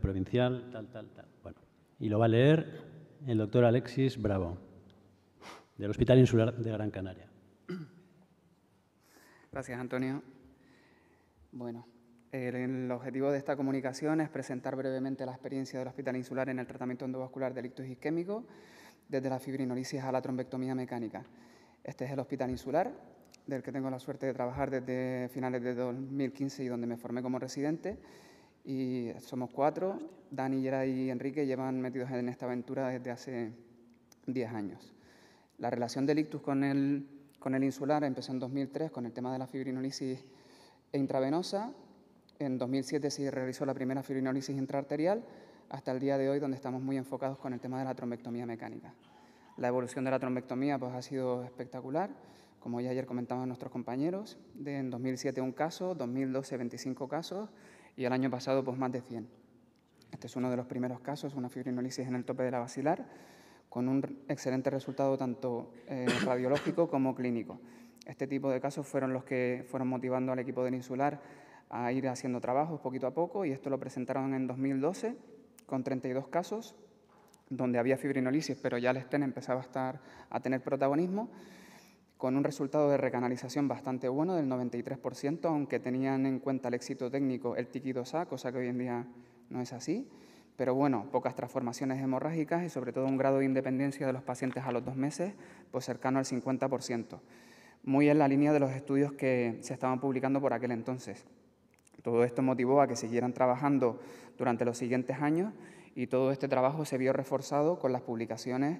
provincial, tal, tal, tal. Bueno, y lo va a leer el doctor Alexis Bravo, del Hospital Insular de Gran Canaria. Gracias, Antonio. Bueno, el objetivo de esta comunicación es presentar brevemente la experiencia del Hospital Insular en el tratamiento endovascular de ictus isquémico, desde la fibrinolisis a la trombectomía mecánica. Este es el Hospital Insular, del que tengo la suerte de trabajar desde finales de 2015 y donde me formé como residente. Y somos cuatro, Dani, Yera y Enrique llevan metidos en esta aventura desde hace 10 años. La relación del ictus con el, con el insular empezó en 2003 con el tema de la fibrinolisis intravenosa. En 2007 se realizó la primera fibrinolisis intraarterial, hasta el día de hoy donde estamos muy enfocados con el tema de la trombectomía mecánica. La evolución de la trombectomía pues, ha sido espectacular, como ya ayer comentaban nuestros compañeros, de en 2007 un caso, 2012 25 casos, y el año pasado pues más de 100. Este es uno de los primeros casos, una fibrinolisis en el tope de la vacilar, con un excelente resultado tanto eh, radiológico como clínico. Este tipo de casos fueron los que fueron motivando al equipo del insular a ir haciendo trabajos poquito a poco y esto lo presentaron en 2012 con 32 casos donde había fibrinolisis, pero ya el estén empezaba a, estar, a tener protagonismo con un resultado de recanalización bastante bueno del 93%, aunque tenían en cuenta el éxito técnico el tiki 2 cosa que hoy en día no es así. Pero bueno, pocas transformaciones hemorrágicas y sobre todo un grado de independencia de los pacientes a los dos meses, pues cercano al 50%, muy en la línea de los estudios que se estaban publicando por aquel entonces. Todo esto motivó a que siguieran trabajando durante los siguientes años y todo este trabajo se vio reforzado con las publicaciones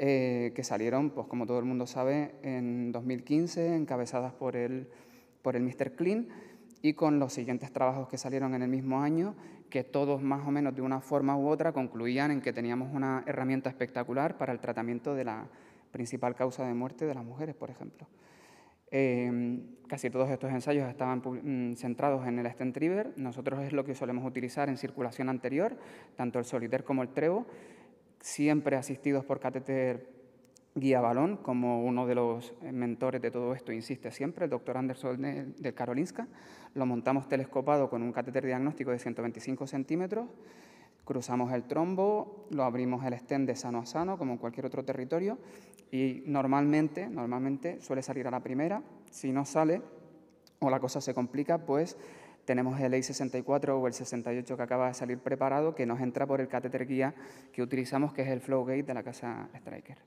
eh, que salieron, pues como todo el mundo sabe, en 2015, encabezadas por el, por el Mr. Clean y con los siguientes trabajos que salieron en el mismo año, que todos más o menos de una forma u otra concluían en que teníamos una herramienta espectacular para el tratamiento de la principal causa de muerte de las mujeres, por ejemplo. Em, casi todos estos ensayos estaban mm, centrados en el stent Nosotros es lo que solemos utilizar en circulación anterior, tanto el solitaire como el trevo, siempre asistidos por catéter Guía Balón, como uno de los eh, mentores de todo esto, insiste siempre, el doctor Anderson del Karolinska. Lo montamos telescopado con un catéter diagnóstico de 125 centímetros, cruzamos el trombo, lo abrimos el estén de sano a sano, como en cualquier otro territorio, y normalmente, normalmente suele salir a la primera. Si no sale o la cosa se complica, pues tenemos el EI64 o el 68 que acaba de salir preparado, que nos entra por el catéter guía que utilizamos, que es el Flowgate de la casa Striker.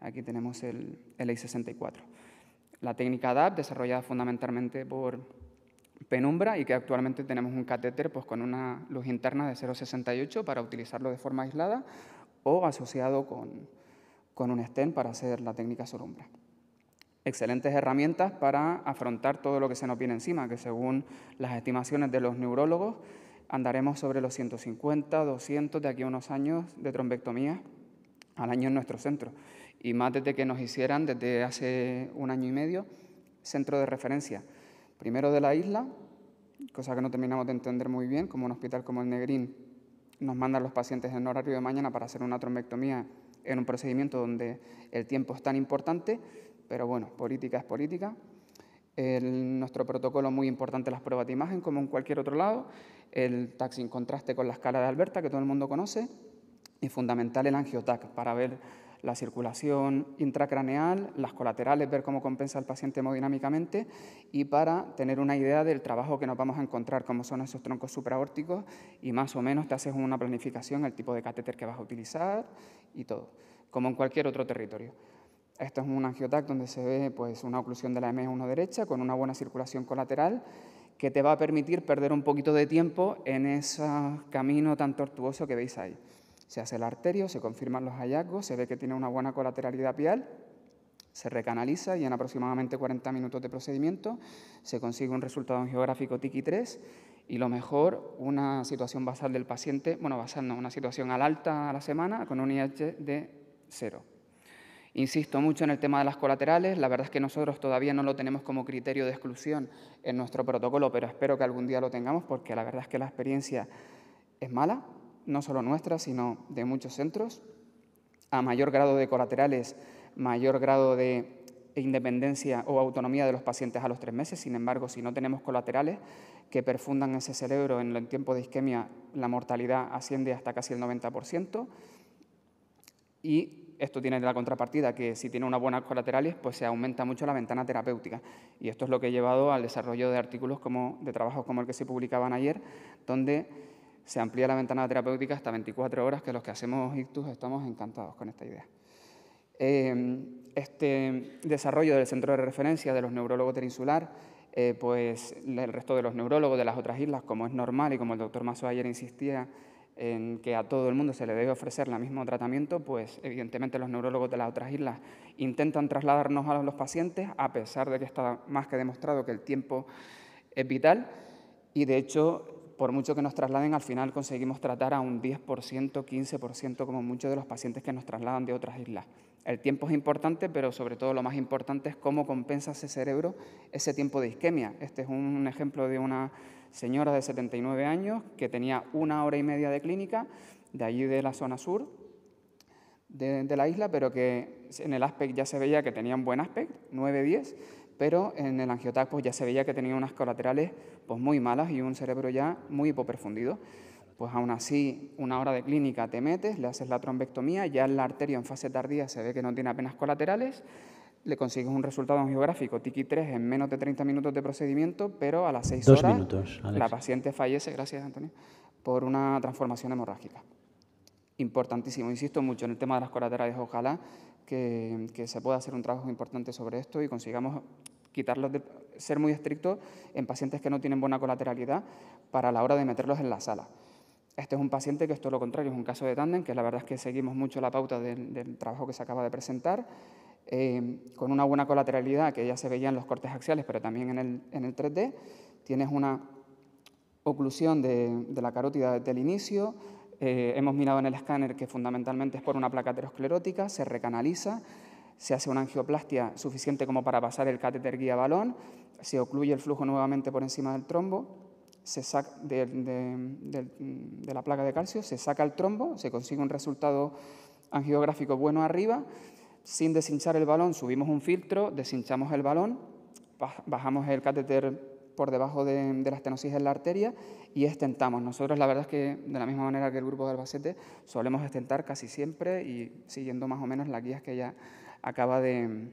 Aquí tenemos el, el 64 La técnica DAP, desarrollada fundamentalmente por Penumbra y que actualmente tenemos un catéter pues, con una luz interna de 0,68 para utilizarlo de forma aislada o asociado con, con un stem para hacer la técnica solumbra excelentes herramientas para afrontar todo lo que se nos viene encima, que según las estimaciones de los neurólogos, andaremos sobre los 150, 200 de aquí a unos años de trombectomía al año en nuestro centro. Y más desde que nos hicieran, desde hace un año y medio, centro de referencia. Primero de la isla, cosa que no terminamos de entender muy bien, como un hospital como el Negrín nos mandan los pacientes en horario de mañana para hacer una trombectomía en un procedimiento donde el tiempo es tan importante pero bueno, política es política. nuestro protocolo muy importante las pruebas de imagen, como en cualquier otro lado, el TAC sin contraste con la escala de Alberta, que todo el mundo conoce, y fundamental el angiotac para ver la circulación intracraneal, las colaterales, ver cómo compensa el paciente hemodinámicamente y para tener una idea del trabajo que nos vamos a encontrar, cómo son esos troncos supraórticos y más o menos te haces una planificación, el tipo de catéter que vas a utilizar y todo, como en cualquier otro territorio. Esto es un angiotac donde se ve pues, una oclusión de la M1 derecha con una buena circulación colateral que te va a permitir perder un poquito de tiempo en ese camino tan tortuoso que veis ahí. Se hace el arterio, se confirman los hallazgos, se ve que tiene una buena colateralidad pial, se recanaliza y en aproximadamente 40 minutos de procedimiento se consigue un resultado angiográfico tiki 3 y lo mejor, una situación basal del paciente, bueno, basal una situación al alta a la semana con un IH de 0. Insisto mucho en el tema de las colaterales, la verdad es que nosotros todavía no lo tenemos como criterio de exclusión en nuestro protocolo, pero espero que algún día lo tengamos porque la verdad es que la experiencia es mala, no solo nuestra, sino de muchos centros. A mayor grado de colaterales, mayor grado de independencia o autonomía de los pacientes a los tres meses. Sin embargo, si no tenemos colaterales que perfundan ese cerebro en el tiempo de isquemia, la mortalidad asciende hasta casi el 90%. Y esto tiene la contrapartida que si tiene unas buenas colaterales, pues se aumenta mucho la ventana terapéutica. Y esto es lo que ha llevado al desarrollo de artículos de trabajos como el que se publicaban ayer, donde se amplía la ventana terapéutica hasta 24 horas, que los que hacemos ictus estamos encantados con esta idea. Em, este desarrollo del centro de referencia de los neurólogos terinsular eh, pues el resto de los neurólogos de las otras islas, como es normal y como el doctor mazo ayer insistía, en que a todo el mundo se le debe ofrecer el mismo tratamiento, pues evidentemente los neurólogos de las otras islas intentan trasladarnos a los pacientes, a pesar de que está más que demostrado que el tiempo es vital y de hecho por mucho que nos trasladen, al final conseguimos tratar a un 10%, 15% como muchos de los pacientes que nos trasladan de otras islas. El tiempo es importante, pero sobre todo lo más importante es cómo compensa ese cerebro ese tiempo de isquemia. Este es un ejemplo de una señora de 79 años que tenía una hora y media de clínica de allí de la zona sur de, la isla, pero que en el aspecto ya se veía que tenía un buen aspecto, 9-10, pero en el angiotac pues, ya se veía que tenía unas colaterales pues, muy malas y un cerebro ya muy hipoperfundido pues aún así una hora de clínica te metes, le haces la trombectomía, ya en la arteria en fase tardía se ve que no tiene apenas colaterales, le consigues un resultado angiográfico TIKI 3 en menos de 30 minutos de procedimiento, pero a las 6 horas la paciente fallece, gracias Antonio, por una transformación hemorrágica. Importantísimo, insisto mucho en el tema de las colaterales, ojalá que, se pueda hacer un trabajo importante sobre esto y consigamos quitarlos ser muy estrictos en pacientes que no tienen buena colateralidad para la hora de meterlos en la sala. Este es un paciente que es lo contrario, es un caso de tándem, que la verdad es que seguimos mucho la pauta del, trabajo que se acaba de presentar, eh, con una buena colateralidad que ya se veía en los cortes axiales, pero también en el, en el 3D. Tienes una oclusión de, la carótida desde el inicio. Eh, hemos mirado en el escáner que fundamentalmente es por una placa aterosclerótica, se recanaliza, se hace una angioplastia suficiente como para pasar el catéter guía balón, se ocluye el flujo nuevamente por encima del trombo se saca de, la placa de calcio, se saca el trombo, se consigue un resultado angiográfico bueno arriba, sin deshinchar el balón subimos un filtro, deshinchamos el balón, bajamos el catéter por debajo de, las la estenosis en la arteria y estentamos. Nosotros la verdad es que de la misma manera que el grupo de Albacete solemos estentar casi siempre y siguiendo más o menos las guías que ella acaba de,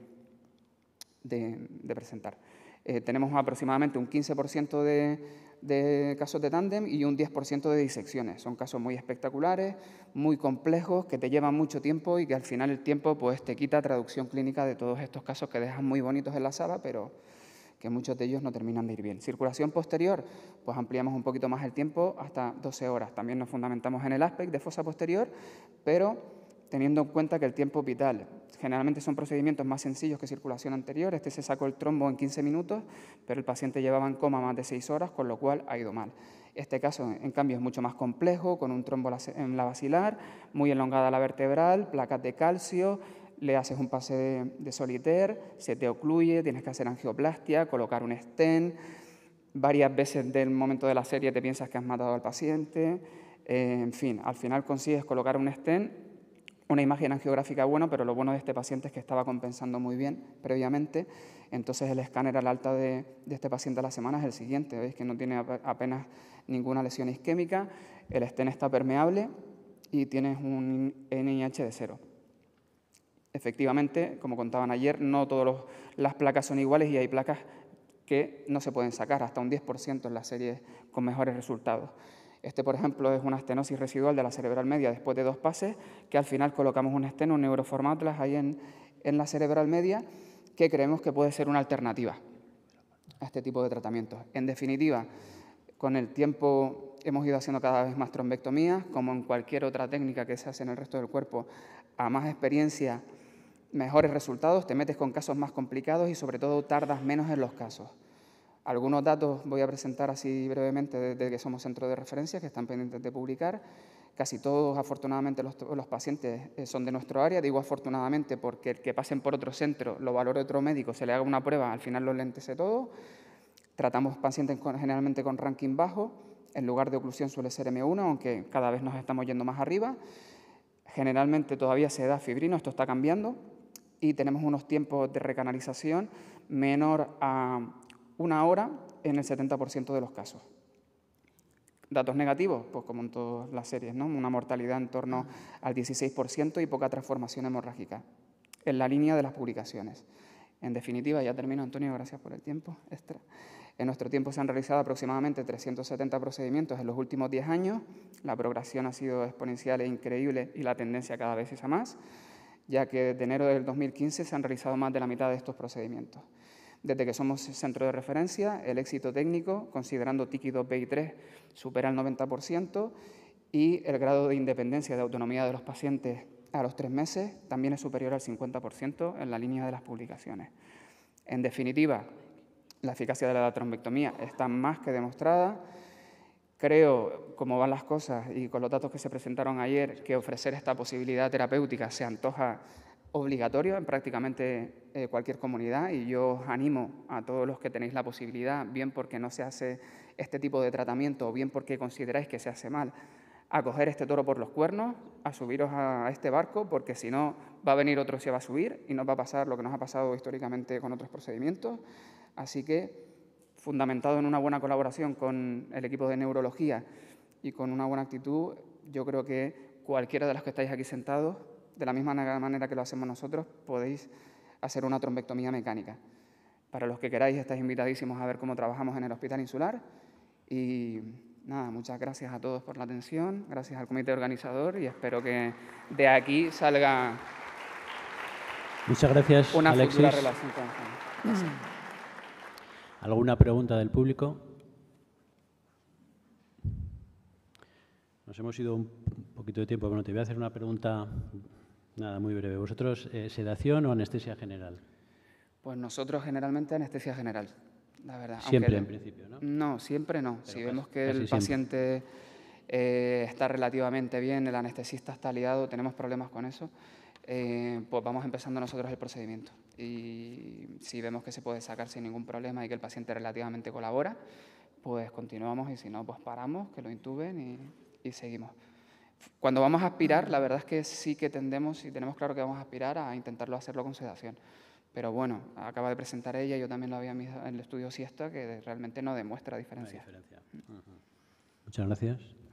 presentar. Eh, tenemos aproximadamente un 15% de, de casos de tándem y un 10% de disecciones. Son casos muy espectaculares, muy complejos, que te llevan mucho tiempo y que al final el tiempo pues, te quita traducción clínica de todos estos casos que dejan muy bonitos en la sala, pero que muchos de ellos no terminan de ir bien. Circulación posterior, pues ampliamos un poquito más el tiempo hasta 12 horas. También nos fundamentamos en el aspecto de fosa posterior, pero teniendo en cuenta que el tiempo vital. Generalmente son procedimientos más sencillos que circulación anterior. Este se sacó el trombo en 15 minutos, pero el paciente llevaba en coma más de 6 horas, con lo cual ha ido mal. Este caso, en cambio, es mucho más complejo, con un trombo en la vacilar, muy elongada la vertebral, placas de calcio, le haces un pase de, de solitaire, se te ocluye, tienes que hacer angioplastia, colocar un stent. Varias veces del momento de la serie te piensas que has matado al paciente. Eh, en fin, al final consigues colocar un stent una imagen angiográfica buena, pero lo bueno de este paciente es que estaba compensando muy bien previamente. Entonces el escáner al alta de, este paciente a la semana es el siguiente. Veis que no tiene apenas ninguna lesión isquémica, el estén está permeable y tienes un NIH de cero. Efectivamente, como contaban ayer, no todas las placas son iguales y hay placas que no se pueden sacar, hasta un 10% en la serie con mejores resultados. Este, por ejemplo, es una estenosis residual de la cerebral media después de dos pases, que al final colocamos un esteno, un neuroformatlas ahí en, en la cerebral media, que creemos que puede ser una alternativa a este tipo de tratamientos. En definitiva, con el tiempo hemos ido haciendo cada vez más trombectomías, como en cualquier otra técnica que se hace en el resto del cuerpo, a más experiencia, mejores resultados, te metes con casos más complicados y sobre todo tardas menos en los casos. Algunos datos voy a presentar así brevemente desde que somos centro de referencia, que están pendientes de publicar. Casi todos, afortunadamente, los, pacientes eh, son de nuestro área. Digo afortunadamente porque el que pasen por otro centro, lo valore otro médico, se le haga una prueba, al final lo lentece todo. Tratamos pacientes con, generalmente con ranking bajo. En lugar de oclusión suele ser M1, aunque cada vez nos estamos yendo más arriba. Generalmente todavía se da fibrino, esto está cambiando. Y tenemos unos tiempos de recanalización menor a una hora en el 70% de los casos. Datos negativos, pues como en todas las series, ¿no? una mortalidad en torno al 16% y poca transformación hemorrágica, en la línea de las publicaciones. En definitiva, ya termino, Antonio, gracias por el tiempo extra. En nuestro tiempo se han realizado aproximadamente 370 procedimientos en los últimos 10 años. La progresión ha sido exponencial e increíble y la tendencia cada vez es a más, ya que de enero del 2015 se han realizado más de la mitad de estos procedimientos. Desde que somos centro de referencia, el éxito técnico, considerando Tiki 2B y 3, supera el 90% y el grado de independencia, de autonomía de los pacientes a los tres meses también es superior al 50% en la línea de las publicaciones. En definitiva, la eficacia de la trombectomía está más que demostrada. Creo, como van las cosas y con los datos que se presentaron ayer, que ofrecer esta posibilidad terapéutica se antoja obligatorio en prácticamente eh, cualquier comunidad y yo os animo a todos los que tenéis la posibilidad, bien porque no se hace este tipo de tratamiento o bien porque consideráis que se hace mal, a coger este toro por los cuernos, a subiros a este barco, porque si no va a venir otro si se va a subir y nos va a pasar lo que nos ha pasado históricamente con otros procedimientos. Así que, fundamentado en una buena colaboración con el equipo de neurología y con una buena actitud, yo creo que cualquiera de los que estáis aquí sentados de la misma manera que lo hacemos nosotros, podéis hacer una trombectomía mecánica. Para los que queráis, estáis invitadísimos a ver cómo trabajamos en el Hospital Insular. Y nada, muchas gracias a todos por la atención, gracias al comité organizador y espero que de aquí salga muchas gracias, una relación con ¿Alguna pregunta del público? Nos hemos ido un poquito de tiempo, bueno, te voy a hacer una pregunta Nada, muy breve. ¿Vosotros eh, sedación o anestesia general? Pues nosotros generalmente anestesia general, la verdad. Siempre, en principio, ¿no? No, siempre no. si vemos que el paciente eh, está relativamente bien, el anestesista está liado, tenemos problemas con eso, eh, pues vamos empezando nosotros el procedimiento. Y si vemos que se puede sacar sin ningún problema y que el paciente relativamente colabora, pues continuamos y si no, pues paramos, que lo intuben y seguimos. Cuando vamos a aspirar, la verdad es que sí que tendemos y tenemos claro que vamos a aspirar a intentarlo hacerlo con sedación. Pero bueno, acaba de presentar ella, yo también lo había en el estudio Siesta, que realmente no demuestra diferencia. Muchas gracias.